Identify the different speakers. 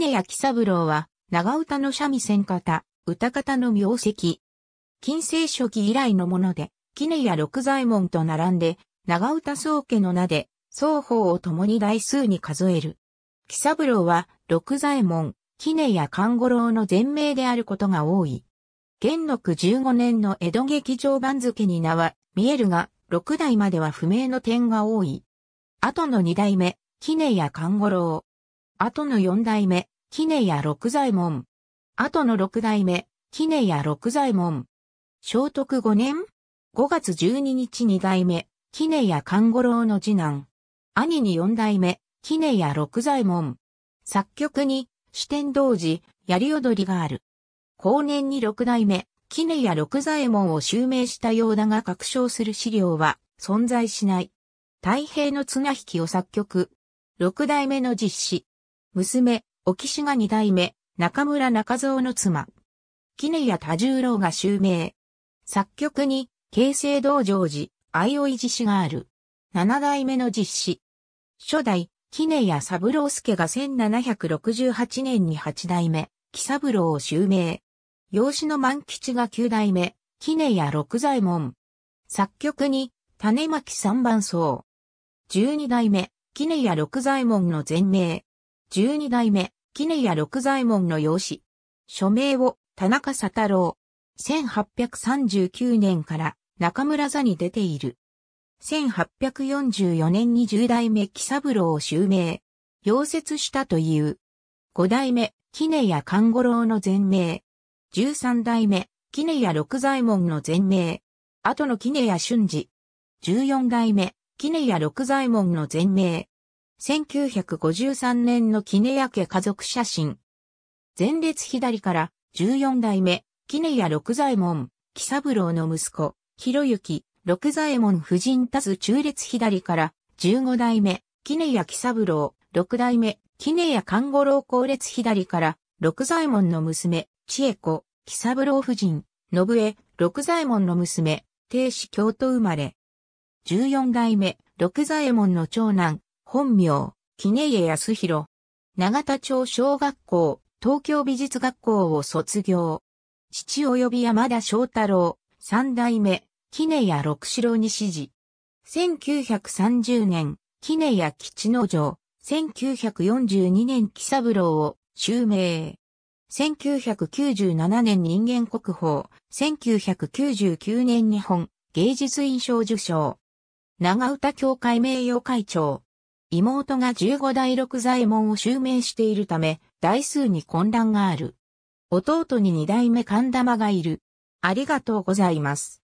Speaker 1: 杵さ喜三郎は、長唄の三味線方、歌方の名跡。近世初期以来のもので、杵や六左衛門と並んで、長唄宗家の名で、双方を共に台数に数える。喜三郎は、六左衛門、杵や勘五郎の全名であることが多い。元禄十五年の江戸劇場番付に名は、見えるが、六代までは不明の点が多い。後の二代目、杵や勘五郎。後の四代目、キネや六左衛門。後の六代目、キネや六左衛門。聖徳五年 ?5 月12日二代目、キネや勘五郎の次男。兄に四代目、キネや六左衛門。作曲に、四天童子、槍踊りがある。後年に六代目、キネや六左衛門を襲名したようだが確証する資料は存在しない。太平の綱引きを作曲。六代目の実施。娘、沖志賀二代目、中村中蔵の妻。杵屋多十郎が襲名。作曲に、京成道成寺、相生寺氏がある。七代目の実施。初代、杵屋三郎助が1768年に八代目、木三郎を襲名。養子の万吉が九代目、杵屋六左衛門。作曲に、種巻三番僧。十二代目、杵屋六左衛門の全名。十二代目、杵屋六左衛門の養子。署名を、田中佐太郎。1839年から中村座に出ている。1844年に十代目木三郎を襲名。溶接したという。五代目、杵屋勘五郎の全名。十三代目、杵屋六左衛門の全名。後の杵屋俊二。十四代目、杵屋六左衛門の全名。1953年の杵屋家家族写真。前列左から14代目、杵屋六左衛門、木三郎の息子、広幸、六左衛門夫人たず中列左から15代目、杵屋木三郎、六代目、杵屋勘五郎後列左から六左衛門の娘、千恵子、木三郎夫人、信江、六左衛門の娘、定子京都生まれ。14代目、六左衛門の長男、本名、木根家康弘。長田町小学校、東京美術学校を卒業。父及び山田翔太郎、三代目、木根屋六四郎に指示。1930年、木根屋吉之城、1942年木三郎を襲名。1997年人間国宝、1999年日本芸術院賞受賞。長唄協会名誉会長、妹が十五代六左衛門を襲名しているため、台数に混乱がある。弟に二代目神玉がいる。ありがとうございます。